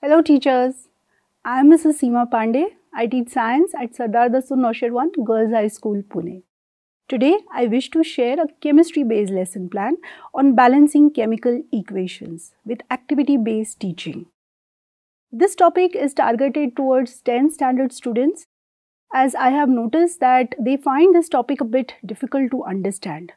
Hello teachers, I am Mrs. Seema Pandey. I teach science at Sardar Dasun Noshirwan Girls High School, Pune. Today, I wish to share a chemistry-based lesson plan on balancing chemical equations with activity-based teaching. This topic is targeted towards 10 standard students as I have noticed that they find this topic a bit difficult to understand.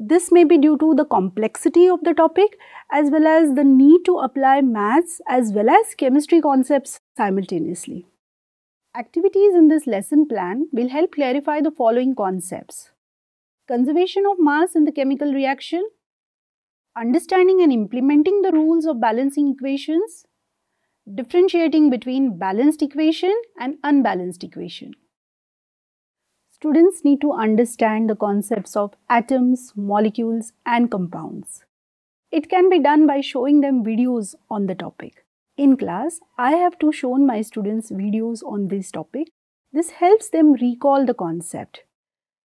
This may be due to the complexity of the topic as well as the need to apply maths as well as chemistry concepts simultaneously. Activities in this lesson plan will help clarify the following concepts. Conservation of mass in the chemical reaction, understanding and implementing the rules of balancing equations, differentiating between balanced equation and unbalanced equation students need to understand the concepts of atoms, molecules and compounds. It can be done by showing them videos on the topic. In class, I have to shown my students videos on this topic. This helps them recall the concept.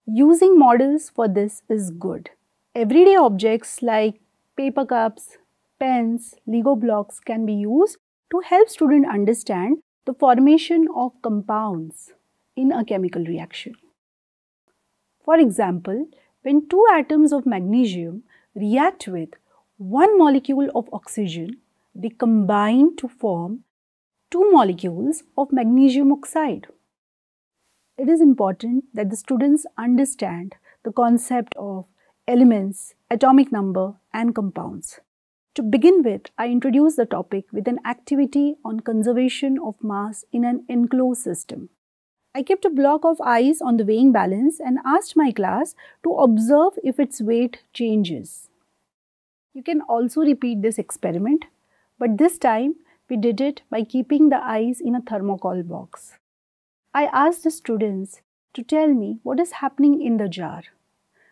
Using models for this is good. Everyday objects like paper cups, pens, Lego blocks can be used to help students understand the formation of compounds in a chemical reaction. For example, when two atoms of magnesium react with one molecule of oxygen, they combine to form two molecules of magnesium oxide. It is important that the students understand the concept of elements, atomic number and compounds. To begin with, I introduce the topic with an activity on conservation of mass in an enclosed system. I kept a block of ice on the weighing balance and asked my class to observe if its weight changes. You can also repeat this experiment, but this time we did it by keeping the ice in a thermocol box. I asked the students to tell me what is happening in the jar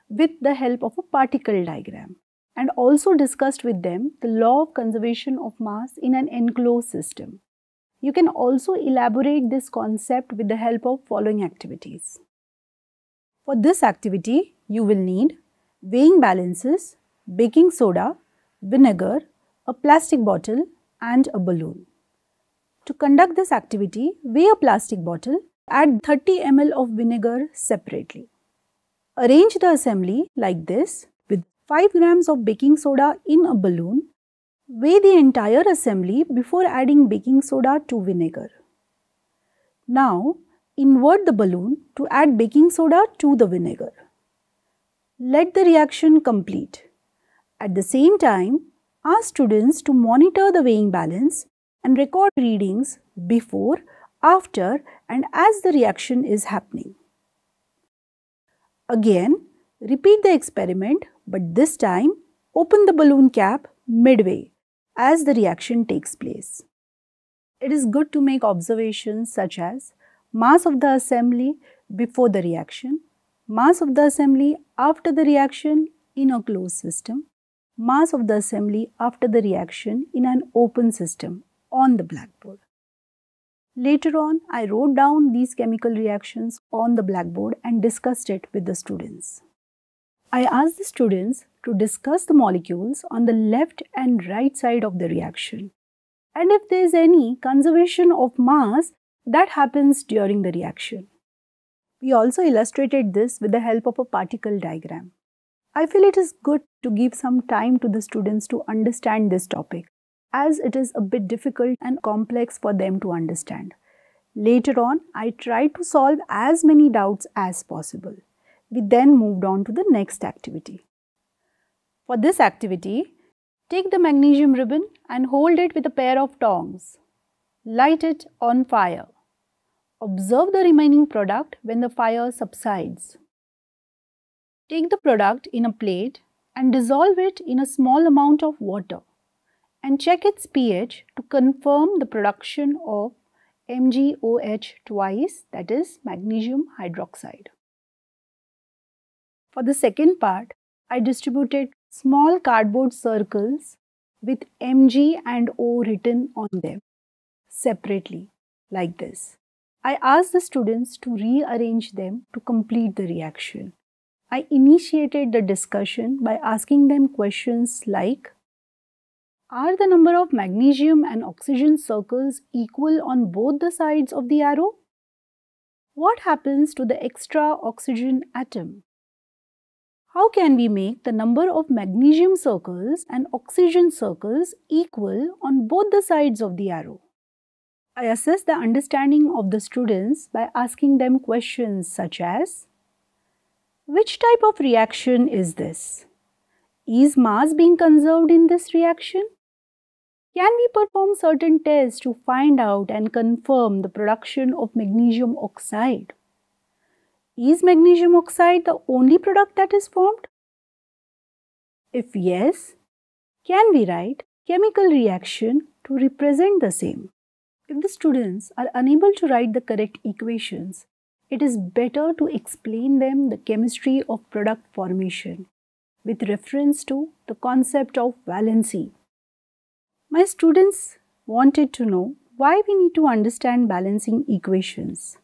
with the help of a particle diagram and also discussed with them the law of conservation of mass in an enclosed system. You can also elaborate this concept with the help of following activities. For this activity, you will need weighing balances, baking soda, vinegar, a plastic bottle and a balloon. To conduct this activity, weigh a plastic bottle, add 30 ml of vinegar separately. Arrange the assembly like this with 5 grams of baking soda in a balloon Weigh the entire assembly before adding baking soda to vinegar. Now, invert the balloon to add baking soda to the vinegar. Let the reaction complete. At the same time, ask students to monitor the weighing balance and record readings before, after and as the reaction is happening. Again, repeat the experiment but this time open the balloon cap midway as the reaction takes place. It is good to make observations such as mass of the assembly before the reaction, mass of the assembly after the reaction in a closed system, mass of the assembly after the reaction in an open system on the blackboard. Later on, I wrote down these chemical reactions on the blackboard and discussed it with the students. I asked the students to discuss the molecules on the left and right side of the reaction and if there is any conservation of mass that happens during the reaction. We also illustrated this with the help of a particle diagram. I feel it is good to give some time to the students to understand this topic as it is a bit difficult and complex for them to understand. Later on, I tried to solve as many doubts as possible. We then moved on to the next activity. For this activity, take the magnesium ribbon and hold it with a pair of tongs. Light it on fire. Observe the remaining product when the fire subsides. Take the product in a plate and dissolve it in a small amount of water and check its pH to confirm the production of MgOH twice that is magnesium hydroxide. For the second part, I distributed small cardboard circles with MG and O written on them separately like this. I asked the students to rearrange them to complete the reaction. I initiated the discussion by asking them questions like Are the number of magnesium and oxygen circles equal on both the sides of the arrow? What happens to the extra oxygen atom? How can we make the number of magnesium circles and oxygen circles equal on both the sides of the arrow? I assess the understanding of the students by asking them questions such as Which type of reaction is this? Is mass being conserved in this reaction? Can we perform certain tests to find out and confirm the production of magnesium oxide? Is magnesium oxide the only product that is formed? If yes, can we write chemical reaction to represent the same? If the students are unable to write the correct equations, it is better to explain them the chemistry of product formation with reference to the concept of valency. My students wanted to know why we need to understand balancing equations.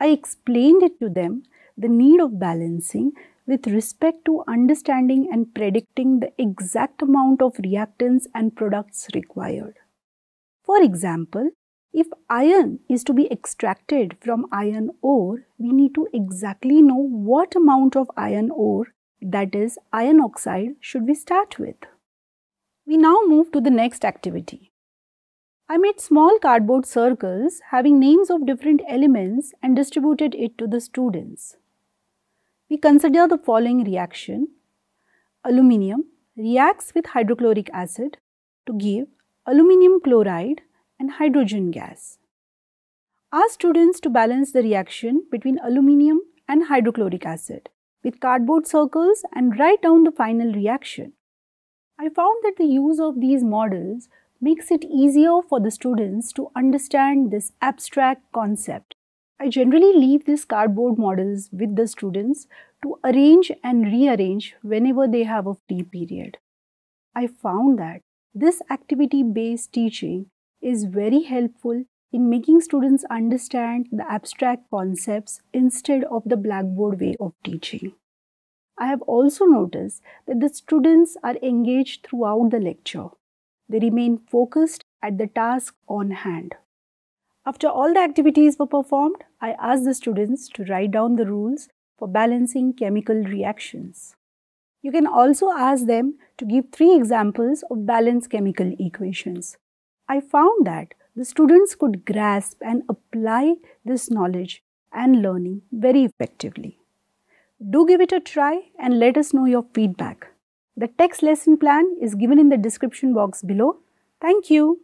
I explained it to them the need of balancing with respect to understanding and predicting the exact amount of reactants and products required. For example, if iron is to be extracted from iron ore, we need to exactly know what amount of iron ore, that is iron oxide, should we start with. We now move to the next activity. I made small cardboard circles having names of different elements and distributed it to the students. We consider the following reaction. Aluminium reacts with hydrochloric acid to give aluminium chloride and hydrogen gas. Ask students to balance the reaction between aluminium and hydrochloric acid with cardboard circles and write down the final reaction. I found that the use of these models makes it easier for the students to understand this abstract concept. I generally leave these cardboard models with the students to arrange and rearrange whenever they have a free period. I found that this activity-based teaching is very helpful in making students understand the abstract concepts instead of the blackboard way of teaching. I have also noticed that the students are engaged throughout the lecture. They remain focused at the task on hand. After all the activities were performed, I asked the students to write down the rules for balancing chemical reactions. You can also ask them to give three examples of balanced chemical equations. I found that the students could grasp and apply this knowledge and learning very effectively. Do give it a try and let us know your feedback. The text lesson plan is given in the description box below. Thank you.